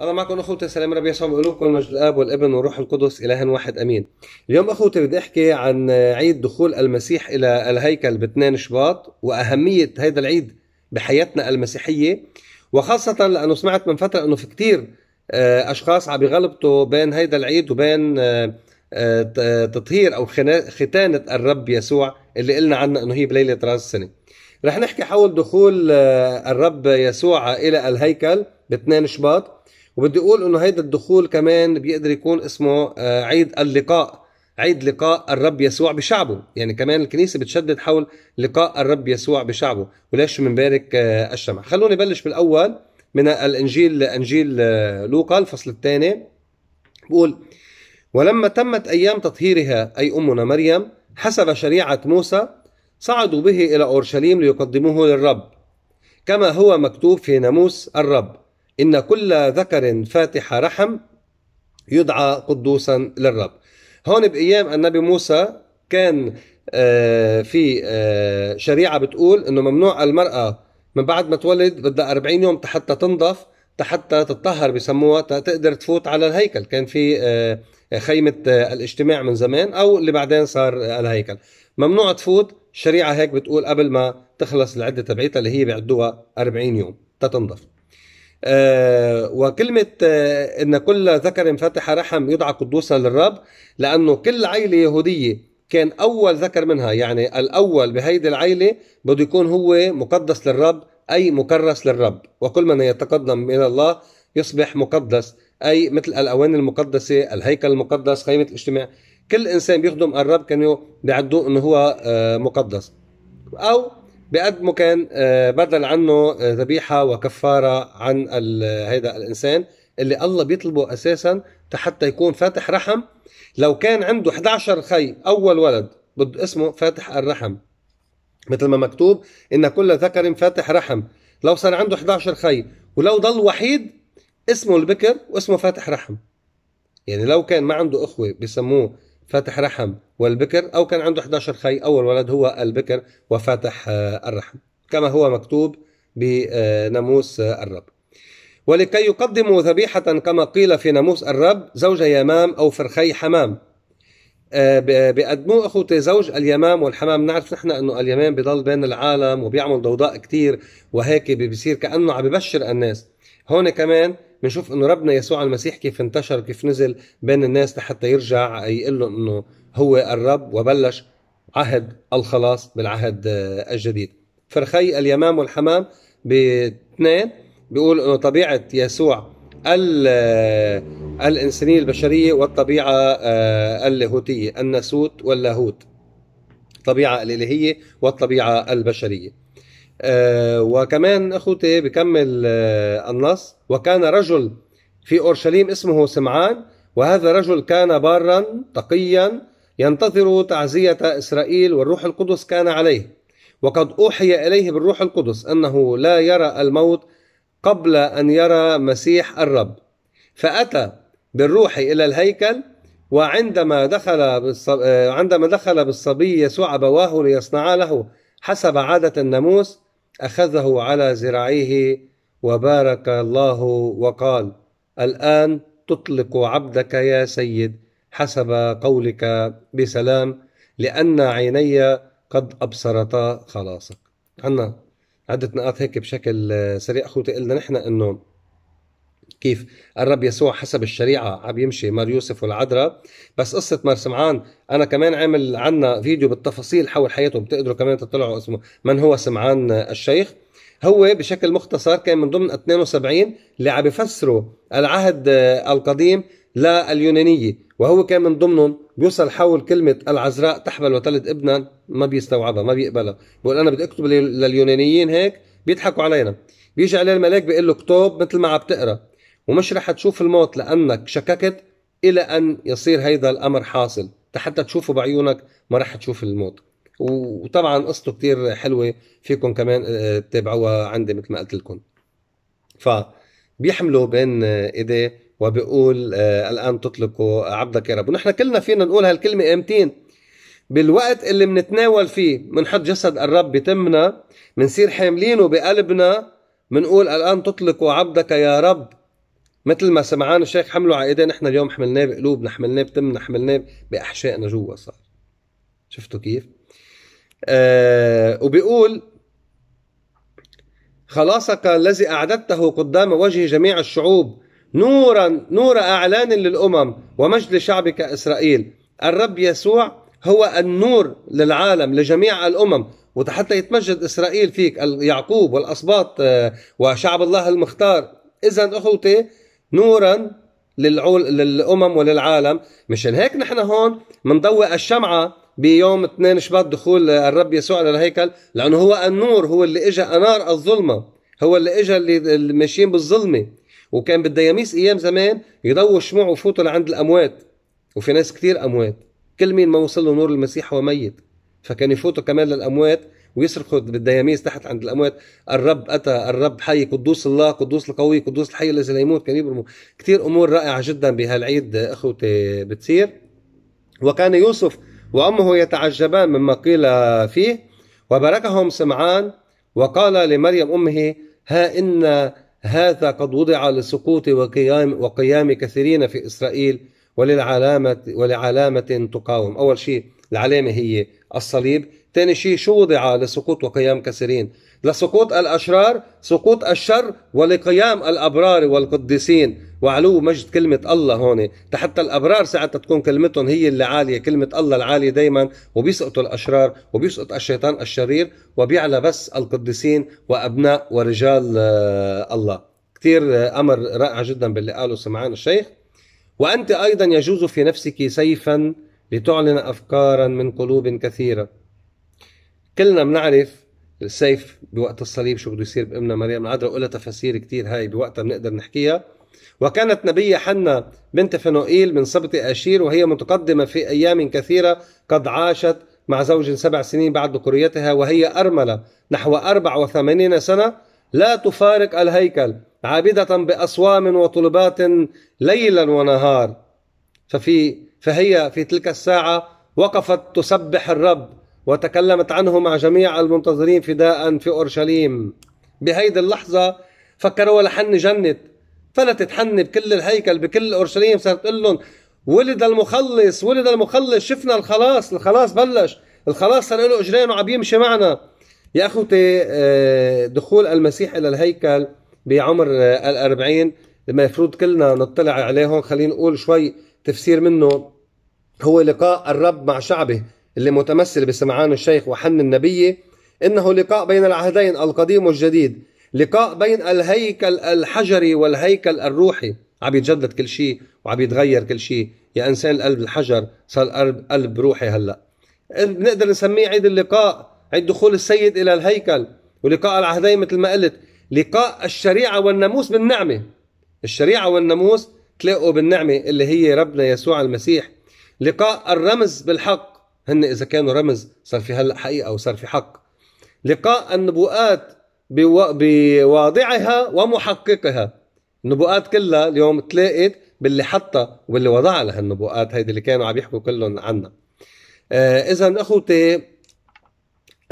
أنا معكم أخوتي السلام ربي يسوع بقول المجد مجد الآب والابن والروح القدس إلها واحد أمين. اليوم أخوتي بدي أحكي عن عيد دخول المسيح إلى الهيكل ب 2 شباط وأهمية هذا العيد بحياتنا المسيحية وخاصة لأنه سمعت من فترة أنه في كتير آه، أشخاص عم يغلبطوا بين هذا العيد وبين آه، آه، تطهير أو ختانة الرب يسوع اللي قلنا عنها أنه هي بليلة رأس السنة. رح نحكي حول دخول الرب يسوع إلى الهيكل ب 2 شباط وبدي اقول انه هيدا الدخول كمان بيقدر يكون اسمه آه، عيد اللقاء عيد لقاء الرب يسوع بشعبه يعني كمان الكنيسة بتشدد حول لقاء الرب يسوع بشعبه وليش منبارك آه، الشمع خلوني بلش بالأول من الإنجيل إنجيل آه، لوقا الفصل الثاني بقول ولما تمت أيام تطهيرها أي أمنا مريم حسب شريعة موسى صعدوا به إلى أورشليم ليقدموه للرب كما هو مكتوب في ناموس الرب إن كل ذكر فاتح رحم يدعى قدوسا للرب هون بأيام النبي موسى كان آه، في آه، شريعة بتقول إنه ممنوع المرأة من بعد ما تولد بدها 40 يوم حتى تنضف حتى تتطهر بسموها تقدر تفوت على الهيكل كان في آه، خيمة الاجتماع من زمان أو اللي بعدين صار الهيكل ممنوع تفوت الشريعة هيك بتقول قبل ما تخلص العدة تبعيتها اللي هي بيعدوها 40 يوم تتنضف آه، وكلمة آه، إن كل ذكر فتح رحم يدعى قدوسا للرب لأنه كل عيلة يهودية كان أول ذكر منها يعني الأول بهيدي العيلة بده يكون هو مقدس للرب أي مكرس للرب وكل من يتقدم إلى الله يصبح مقدس أي مثل الأواني المقدسة الهيكل المقدس خيمة الاجتماع كل إنسان بيخدم الرب كانوا بيعدوه أنه هو آه، مقدس أو بقدمه كان آه، بدل عنه آه، ذبيحه وكفاره عن هذا الانسان اللي الله بيطلبه اساسا حتى يكون فاتح رحم لو كان عنده 11 خي اول ولد بده اسمه فاتح الرحم مثل ما مكتوب ان كل ذكر فاتح رحم لو صار عنده 11 خي ولو ضل وحيد اسمه البكر واسمه فاتح رحم يعني لو كان ما عنده اخوه بسموه فاتح رحم والبكر أو كان عنده 11 خي أول ولد هو البكر وفاتح آه، الرحم كما هو مكتوب بناموس آه، آه، الرب ولكي يقدموا ذبيحة كما قيل في ناموس الرب زوج يمام أو فرخي حمام بقدموا اخوتي زوج اليمام والحمام نعرف نحن انه اليمام بضل بين العالم وبيعمل ضوضاء كتير وهيك بيصير كانه عم ببشر الناس هون كمان بنشوف انه ربنا يسوع المسيح كيف انتشر كيف نزل بين الناس لحتى يرجع يقول له انه هو الرب وبلش عهد الخلاص بالعهد آه، الجديد فرخي اليمام والحمام باثنين بيقول انه طبيعه يسوع آه، الانسانيه البشريه والطبيعه آه، اللاهوتيه الناسوت واللاهوت الطبيعه الالهيه والطبيعه البشريه آه، وكمان اخوتي بكمل آه، النص وكان رجل في اورشليم اسمه سمعان وهذا الرجل كان بارا تقيا ينتظر تعزيه اسرائيل والروح القدس كان عليه وقد اوحي اليه بالروح القدس انه لا يرى الموت قبل ان يرى مسيح الرب فاتى بالروح الى الهيكل وعندما دخل آه، عندما دخل بالصبي يسوع ابواه ليصنعا له حسب عاده الناموس أخذه على ذراعيه وبارك الله وقال الآن تطلق عبدك يا سيد حسب قولك بسلام لأن عيني قد أبصرتا خلاصك عنا عدة نقاط هيك بشكل سريع أخوتي قلنا نحن أنه كيف الرب يسوع حسب الشريعه عم يمشي مار يوسف والعذراء بس قصه مار سمعان انا كمان عامل عنا فيديو بالتفاصيل حول حياته بتقدروا كمان تطلعوا اسمه من هو سمعان الشيخ هو بشكل مختصر كان من ضمن 72 اللي عم يفسروا العهد القديم لليونانية وهو كان من ضمنهم بيوصل حول كلمة العذراء تحمل وتلد ابنا ما بيستوعبها ما بيقبلها بقول أنا بدي أكتب لليونانيين هيك بيضحكوا علينا بيجي عليه الملاك بيقول له اكتب مثل ما عم تقرا ومش رح تشوف الموت لأنك شككت إلى أن يصير هيدا الأمر حاصل حتى تشوفه بعيونك ما رح تشوف الموت وطبعا قصته كتير حلوة فيكم كمان آه، تتابعوها عندي مثل ما قلت لكم فبيحمله بين ايديه وبيقول آه، الان تطلق عبدك يا رب ونحن كلنا فينا نقول هالكلمة إمتين بالوقت اللي منتناول فيه منحط جسد الرب بتمنا منصير حاملينه بقلبنا منقول الان تطلق عبدك يا رب مثل ما سمعان الشيخ حمله على ايدينا احنا اليوم حملناه بقلوبنا حملناه بتمنا حملناه باحشائنا جوا صار شفتوا كيف؟ آه وبيقول خلاصك الذي أعددته قدام وجه جميع الشعوب نورا نور أعلان للأمم ومجد لشعبك إسرائيل الرب يسوع هو النور للعالم لجميع الأمم وحتى يتمجد إسرائيل فيك يعقوب والأسباط آه، وشعب الله المختار إذا أخوتي نورا للعول للامم وللعالم مشان هيك نحن هون بنضوي الشمعه بيوم 2 شباط دخول الرب يسوع للهيكل لانه هو النور هو اللي اجى انار الظلمه هو اللي اجى اللي ماشيين بالظلمه وكان بالدياميس ايام زمان يضووا الشموع ويفوتوا لعند الاموات وفي ناس كثير اموات كل مين ما وصل له نور المسيح هو ميت فكان يفوتوا كمان للاموات ويصرخوا بالدياميس تحت عند الاموات الرب اتى الرب حي قدوس الله قدوس القوي قدوس الحي الذي لا يموت كان يبرموا كثير امور رائعه جدا بهالعيد اخوتي بتصير وكان يوسف وامه يتعجبان مما قيل فيه وباركهم سمعان وقال لمريم امه ها ان هذا قد وضع لسقوط وقيام وقيام كثيرين في اسرائيل وللعلامه ولعلامه تقاوم اول شيء العلامه هي الصليب ثاني شيء شو وضع لسقوط وقيام كثيرين لسقوط الأشرار سقوط الشر ولقيام الأبرار والقديسين وعلو مجد كلمة الله هون حتى الأبرار ساعتها تكون كلمتهم هي اللي عالية كلمة الله العالية دايما وبيسقطوا الأشرار وبيسقط الشيطان الشرير وبيعلى بس القديسين وأبناء ورجال آه، الله كثير آه، أمر رائع جدا باللي قاله سمعان الشيخ وأنت أيضا يجوز في نفسك سيفا لتعلن أفكارا من قلوب كثيرة كلنا بنعرف السيف بوقت الصليب شو بده يصير بأمنا مريم العذراء ولا تفاسير كثير هاي بوقتها بنقدر نحكيها وكانت نبية حنا بنت فنوئيل من سبط أشير وهي متقدمة في أيام كثيرة قد عاشت مع زوج سبع سنين بعد ذكوريتها وهي أرملة نحو 84 سنة لا تفارق الهيكل عابدة بأصوام وطلبات ليلا ونهار ففي فهي في تلك الساعة وقفت تسبح الرب وتكلمت عنه مع جميع المنتظرين فداء في أورشليم بهيدي اللحظة فكروا لحن جنت فلتت حن بكل الهيكل بكل أورشليم صارت تقول لهم ولد المخلص ولد المخلص شفنا الخلاص الخلاص بلش الخلاص صار له اجرين وعم يمشي معنا يا اخوتي آه، دخول المسيح الى الهيكل بعمر آه، الأربعين المفروض كلنا نطلع عليهم خلينا نقول شوي تفسير منه هو لقاء الرب مع شعبه اللي متمثل بسمعان الشيخ وحن النبي إنه لقاء بين العهدين القديم والجديد لقاء بين الهيكل الحجري والهيكل الروحي عم يتجدد كل شيء وعم يتغير كل شيء يا إنسان القلب الحجر صار قلب, قلب روحي هلأ بنقدر نسميه عيد اللقاء عيد دخول السيد إلى الهيكل ولقاء العهدين مثل ما قلت لقاء الشريعة والناموس بالنعمة الشريعة والناموس تلاقوا بالنعمة اللي هي ربنا يسوع المسيح لقاء الرمز بالحق هن إذا كانوا رمز صار في هلأ حقيقة وصار في حق لقاء النبوءات بواضعها ومحققها النبوءات كلها اليوم تلاقت باللي حطها واللي وضع لها النبوءات هيدي اللي كانوا عم يحكوا كلهم عنها آه اذا اخوتي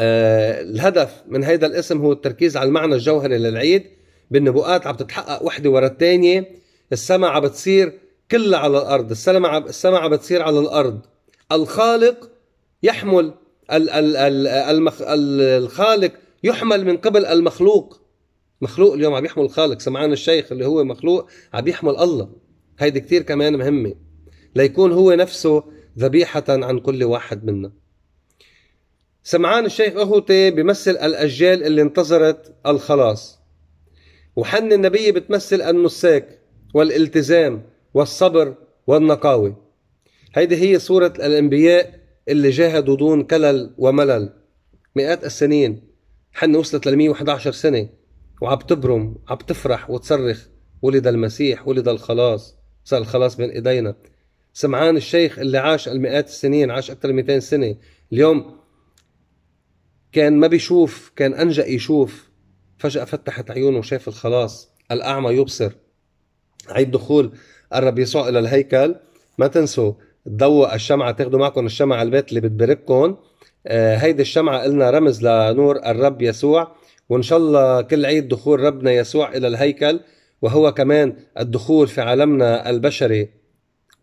آه الهدف من هيدا الاسم هو التركيز على المعنى الجوهري للعيد بالنبوءات عم تتحقق وحده ورا الثانيه السماء عم بتصير كلها على الارض السماء السماء عم بتصير على الارض الخالق يحمل الخالق يحمل من قبل المخلوق مخلوق اليوم عم يحمل الخالق سمعان الشيخ اللي هو مخلوق عم يحمل الله هيدي كتير كمان مهمة ليكون هو نفسه ذبيحة عن كل واحد منا سمعان الشيخ أخوتي بمثل الأجيال اللي انتظرت الخلاص وحن النبي بتمثل النساك والالتزام والصبر والنقاوة هيدي هي صورة الأنبياء اللي جاهدوا دون كلل وملل مئات السنين حن وصلت ل 111 سنة وعم تبرم عم تفرح وتصرخ ولد المسيح ولد الخلاص صار الخلاص بين ايدينا سمعان الشيخ اللي عاش المئات السنين عاش اكثر من 200 سنة اليوم كان ما بيشوف كان انجأ يشوف فجأة فتحت عيونه وشاف الخلاص الأعمى يبصر عيد دخول الرب يسوع إلى الهيكل ما تنسوا تضوق الشمعة تاخدوا معكم الشمعة البيت اللي بتبرككم آه، هيدي الشمعة قلنا رمز لنور الرب يسوع وإن شاء الله كل عيد دخول ربنا يسوع إلى الهيكل وهو كمان الدخول في عالمنا البشري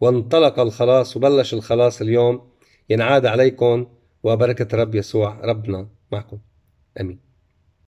وانطلق الخلاص وبلش الخلاص اليوم ينعاد عليكم وبركة رب يسوع ربنا معكم آمين